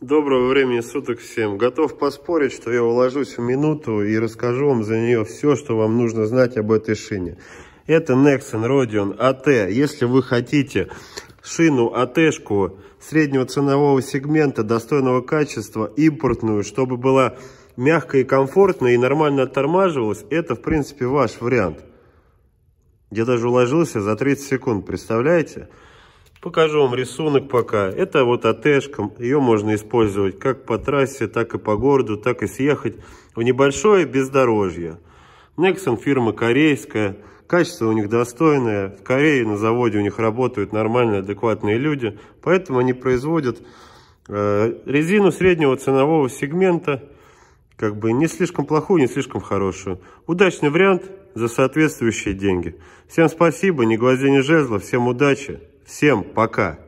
Доброго времени суток всем. Готов поспорить, что я уложусь в минуту и расскажу вам за нее все, что вам нужно знать об этой шине. Это Nexon Rodion AT. Если вы хотите шину АТ-шку среднего ценового сегмента, достойного качества, импортную, чтобы была мягкая и комфортная и нормально оттормаживалась, это, в принципе, ваш вариант. Я даже уложился за 30 секунд, представляете? Представляете? Покажу вам рисунок пока. Это вот АТшка. Ее можно использовать как по трассе, так и по городу, так и съехать в небольшое бездорожье. Nexon фирма корейская. Качество у них достойное. В Корее на заводе у них работают нормальные, адекватные люди. Поэтому они производят э, резину среднего ценового сегмента. Как бы не слишком плохую, не слишком хорошую. Удачный вариант за соответствующие деньги. Всем спасибо, не гвоздя, не жезла. Всем удачи. Всем пока!